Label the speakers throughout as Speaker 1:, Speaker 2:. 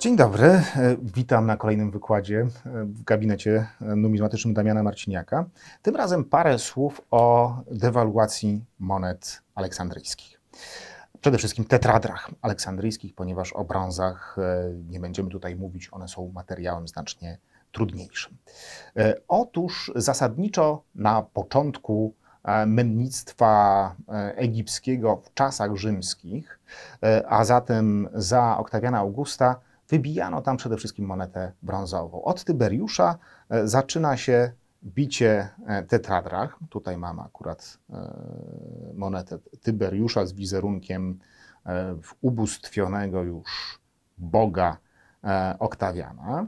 Speaker 1: Dzień dobry, e, witam na kolejnym wykładzie e, w gabinecie e, numizmatycznym Damiana Marciniaka. Tym razem parę słów o dewaluacji monet aleksandryjskich. Przede wszystkim tetradrach aleksandryjskich, ponieważ o brązach nie będziemy tutaj mówić, one są materiałem znacznie trudniejszym. Otóż zasadniczo na początku mędnictwa egipskiego w czasach rzymskich, a zatem za Oktawiana Augusta, Wybijano tam przede wszystkim monetę brązową. Od Tyberiusza e, zaczyna się bicie e, tetradrach. Tutaj mamy akurat e, monetę Tyberiusza z wizerunkiem ubóstwionego już boga Oktawiana.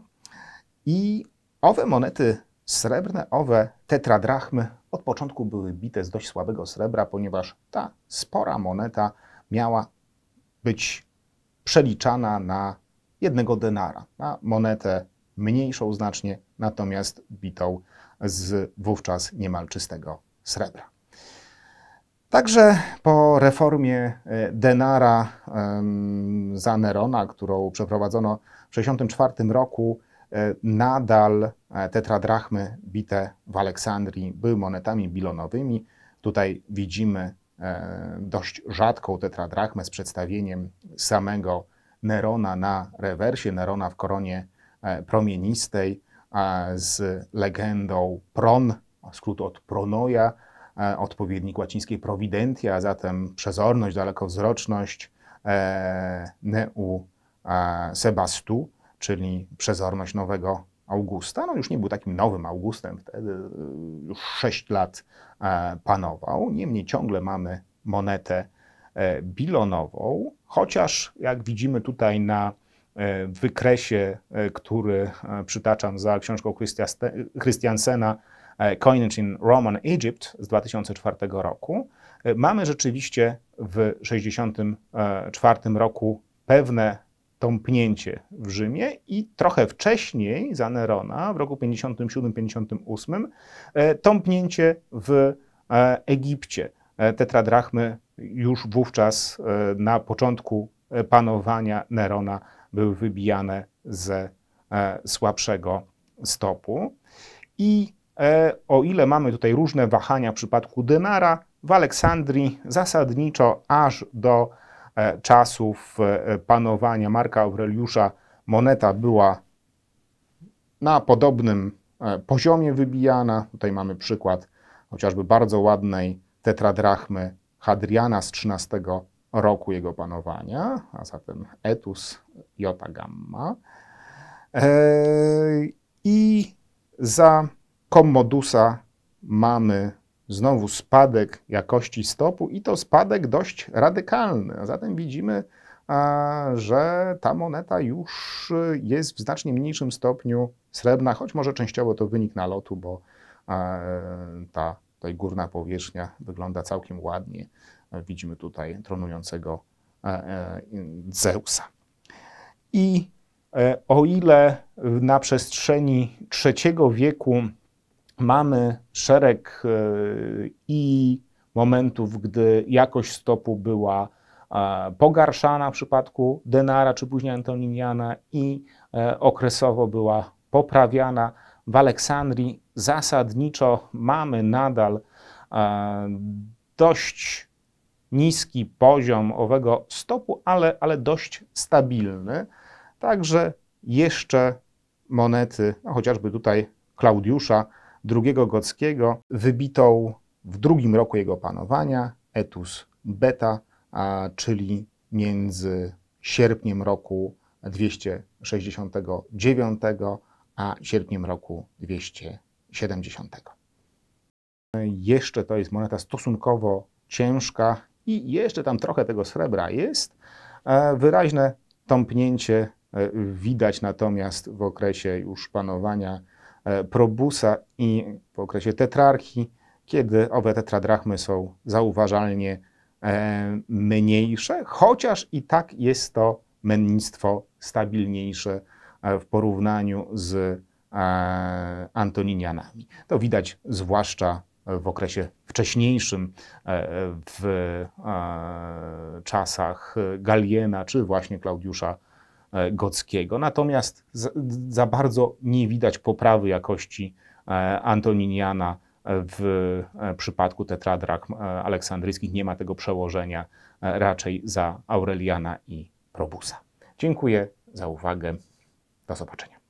Speaker 1: I owe monety srebrne, owe tetradrachmy od początku były bite z dość słabego srebra, ponieważ ta spora moneta miała być przeliczana na jednego denara, na monetę mniejszą znacznie, natomiast bitą z wówczas niemal czystego srebra. Także po reformie e, denara za Nerona, którą przeprowadzono w 1964 roku, e, nadal e, tetradrachmy bite w Aleksandrii były monetami bilonowymi. Tutaj widzimy dość rzadką tetradrachmę z przedstawieniem samego Nerona na rewersie, Nerona w koronie e, promienistej e, z legendą Pron, skrót od Pronoja, e, odpowiednik łacińskiej providentia, a zatem przezorność, dalekowzroczność neu sebastu, czyli przezorność nowego Augusta. No już nie był takim nowym Augustem, wtedy już 6 lat panował. Niemniej ciągle mamy monetę bilonową, Chociaż jak widzimy tutaj na e, wykresie, e, który e, przytaczam za książką Christiansena Coinage in Roman Egypt z 2004 roku, mamy rzeczywiście w 64 roku pewne tąpnięcie w Rzymie i trochę wcześniej za Nerona w roku 57-58 tąpnięcie w Egipcie. Tetradrachmy już wówczas e, na początku e, panowania Nerona były wybijane ze e, słabszego stopu. I o ile mamy tutaj różne wahania w przypadku denara, w Aleksandrii zasadniczo aż do czasów panowania Marka Aureliusza moneta była na podobnym poziomie wybijana. Tutaj mamy przykład chociażby bardzo ładnej tetradrachmy Hadriana z XIII roku jego panowania, a zatem Etus Iota Gamma. E, I za Commodusa mamy znowu spadek jakości stopu i to spadek dość radykalny. A zatem widzimy, a, że ta moneta już jest w znacznie mniejszym stopniu srebrna, choć może częściowo to wynik nalotu, bo a, ta Tutaj górna powierzchnia wygląda całkiem ładnie. Widzimy tutaj tronującego e, e, Zeusa. I e, o ile na przestrzeni III wieku mamy szereg i momentów, gdy jakość stopu była pogarszana w przypadku denara czy później Antoniniana i okresowo była poprawiana, w Aleksandrii zasadniczo mamy nadal e, dość niski poziom owego stopu, ale, ale dość stabilny. Także jeszcze monety, no chociażby tutaj Klaudiusza II Gockiego, wybitą w drugim roku jego panowania, etus beta, czyli między sierpniem roku 269 a sierpniem roku 200. 70. Jeszcze to jest moneta stosunkowo ciężka i jeszcze tam trochę tego srebra jest. E, wyraźne tąpnięcie e, widać natomiast w okresie już panowania e, probusa i w okresie tetrarchii, kiedy owe tetradrachmy są zauważalnie mniejsze, chociaż i tak jest to mennictwo stabilniejsze w porównaniu z E, antoninianami. To widać zwłaszcza w okresie wcześniejszym, e, w e, czasach Galiena czy właśnie Klaudiusza Gockiego. Natomiast za bardzo nie widać poprawy jakości Antoniniana w przypadku tetradrach aleksandryjskich. Nie ma tego przełożenia raczej za Aureliana i Probusa. Dziękuję za uwagę. Do zobaczenia.